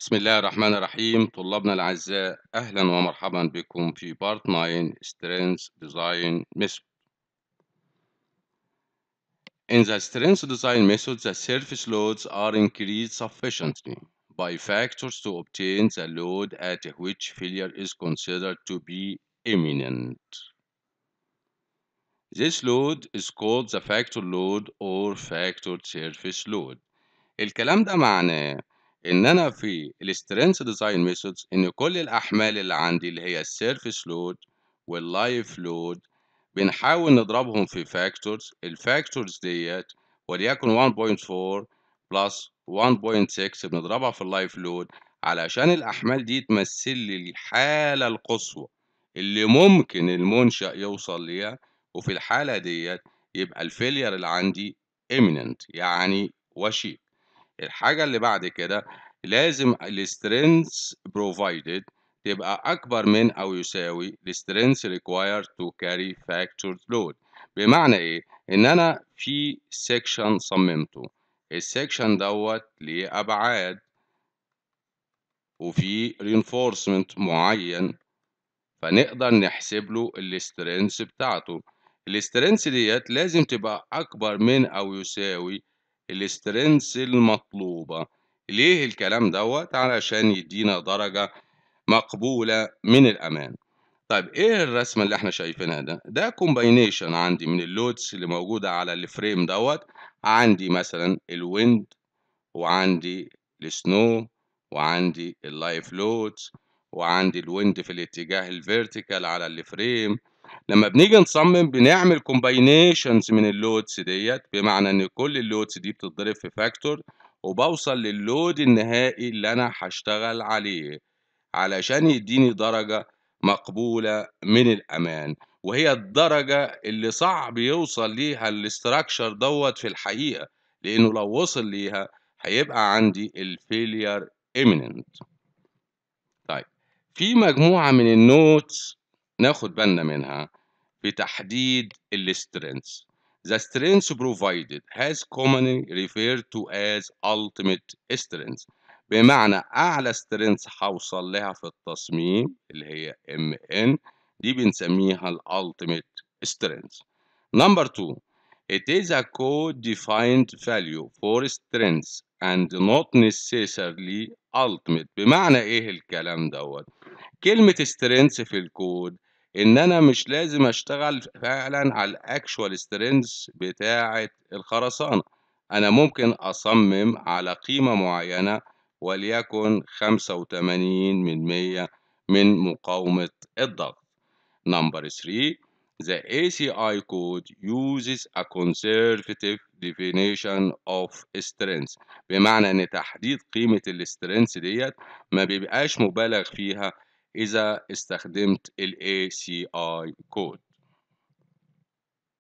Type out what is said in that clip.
بسم الله الرحمن الرحيم طلابنا الأعزاء أهلا ومرحبا بكم في بارت 9 Strength Design Method In the Strength Design Method, the surface loads are increased sufficiently by factors to obtain the load at which failure is considered to be imminent. This load is called the factor load or factor surface load. الكلام ده معناه ان انا في السترينث ديزاين ميثودز ان كل الاحمال اللي عندي اللي هي السيرفيس لود واللايف لود بنحاول نضربهم في فاكتورز الفاكتورز ديت وليكن 1.4 بلس 1.6 بنضربها في اللايف لود علشان الأحمال دي تمثل لي الحالة القصوى اللي ممكن المنشأ يوصل ليها وفي الحالة ديت يبقى الفيلير اللي عندي imminent يعني وشيك الحاجة اللي بعد كده لازم الـ strength provided تبقى أكبر من أو يساوي الـ strength required to carry factored load بمعنى إيه؟ إن أنا في سيكشن صممته السيكشن دوت ليه أبعاد وفي reinforcement معين فنقدر نحسب له الـ strength بتاعته الـ strength ديت لازم تبقى أكبر من أو يساوي السترينس المطلوبة ليه الكلام دوت علشان يدينا درجة مقبولة من الأمان طيب ايه الرسمة اللي احنا شايفينها ده ده كومباينيشن عندي من اللودز اللي موجودة على الفريم دوت عندي مثلا الويند وعندي السنو وعندي اللايف لودز وعندي الويند في الاتجاه الفيرتيكال على الفريم لما بنيجي نصمم بنعمل كومباينيشنز من اللودز ديت بمعنى ان كل اللودز دي بتتضرب في فاكتور وبوصل لللود النهائي اللي انا هشتغل عليه علشان يديني درجة مقبولة من الأمان وهي الدرجة اللي صعب يوصل ليها الاستراكشر دوت في الحقيقة لأنه لو وصل ليها هيبقى عندي الفيلير imminent طيب في مجموعة من النوتس ناخد بالنا منها في تحديد ال strengths. The strengths provided has commonly referred to as ultimate strengths بمعنى أعلى strengths هوصل لها في التصميم اللي هي MN دي بنسميها ال ultimate strengths. Number two It is a code-defined value for strengths and not necessarily ultimate بمعنى إيه الكلام دوت؟ كلمة strengths في الكود ان انا مش لازم اشتغل فعلا على الاكشوال سترينث بتاعه الخرسانه انا ممكن اصمم على قيمه معينه وليكن 85 من 100 من مقاومه الضغط نمبر 3 The ACI code uses a conservative definition of strength بمعنى ان تحديد قيمة السترينث ديت ما بيبقاش مبالغ فيها إذا استخدمت الـ ACI كود